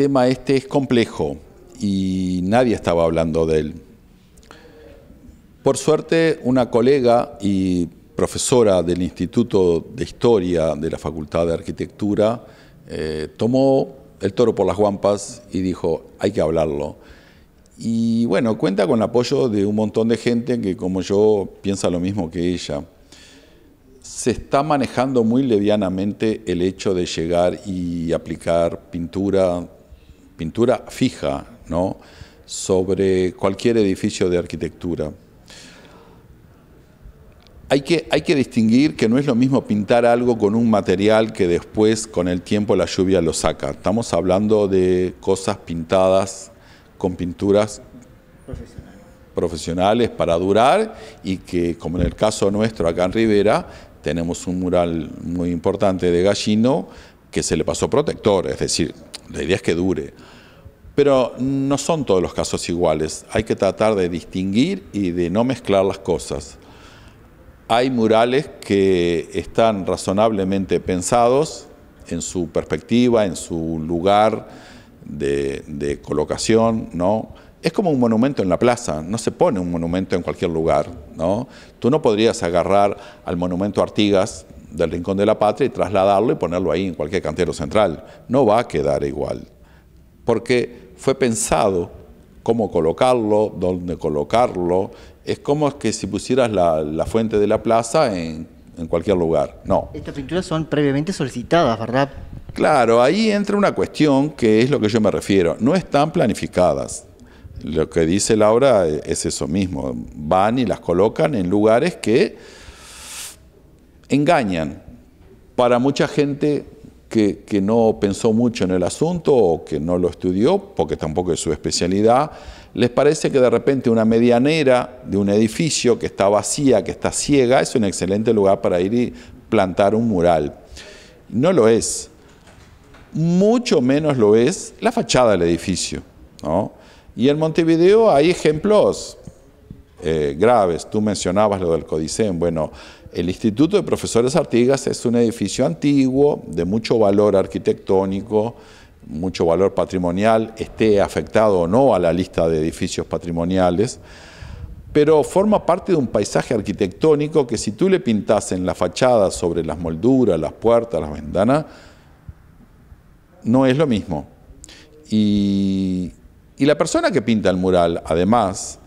tema este es complejo y nadie estaba hablando de él. Por suerte, una colega y profesora del Instituto de Historia de la Facultad de Arquitectura eh, tomó el toro por las guampas y dijo, hay que hablarlo. Y bueno, cuenta con el apoyo de un montón de gente que como yo piensa lo mismo que ella. Se está manejando muy levianamente el hecho de llegar y aplicar pintura pintura fija, ¿no? sobre cualquier edificio de arquitectura. Hay que, hay que, distinguir que no es lo mismo pintar algo con un material que después con el tiempo la lluvia lo saca. Estamos hablando de cosas pintadas con pinturas profesionales para durar y que, como en el caso nuestro acá en Rivera, tenemos un mural muy importante de Gallino que se le pasó protector, es decir, la idea es que dure. Pero no son todos los casos iguales, hay que tratar de distinguir y de no mezclar las cosas. Hay murales que están razonablemente pensados en su perspectiva, en su lugar de, colocación, ¿no? es como un monumento en la plaza, no se pone un monumento en cualquier lugar, ¿no? Tú no podrías agarrar al monumento Artigas del rincón de la patria y trasladarlo y ponerlo ahí en cualquier cantero central. No va a quedar igual, porque fue pensado cómo colocarlo, dónde colocarlo. Es como que si pusieras la, fuente de la plaza en, en cualquier lugar. No. Estas pinturas son previamente solicitadas, ¿verdad? Claro, ahí entra una cuestión que es lo que yo me refiero. No están planificadas. Lo que dice Laura eh, es eso mismo. Van y las colocan en lugares que engañan para mucha gente que, no pensó mucho en el asunto o que no lo estudió, porque tampoco es su especialidad, les parece que de repente una medianera de un edificio que está vacía, que está ciega, es un excelente lugar para ir y plantar un mural. No lo es. Mucho menos lo es la fachada del edificio. Y en Montevideo hay ejemplos eh, graves. Tú mencionabas lo del Codicen. Bueno, el Instituto de Profesores Artigas es un edificio antiguo, de mucho valor arquitectónico, mucho valor patrimonial, esté afectado o no a la lista de edificios patrimoniales, pero forma parte de un paisaje arquitectónico que si tú le pintas en la fachada sobre las molduras, las puertas, las ventanas, no es lo mismo. y la persona que pinta el mural, además,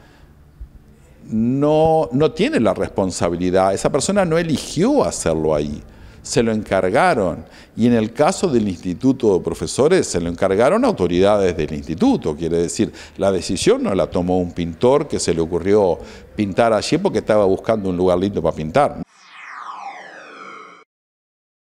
no, no tiene la responsabilidad, esa persona no eligió hacerlo ahí, se lo encargaron. Y en el caso del Instituto de Profesores, se lo encargaron autoridades del instituto, quiere decir, la decisión no la tomó un pintor que se le ocurrió pintar allí porque estaba buscando un lugar lindo para pintar.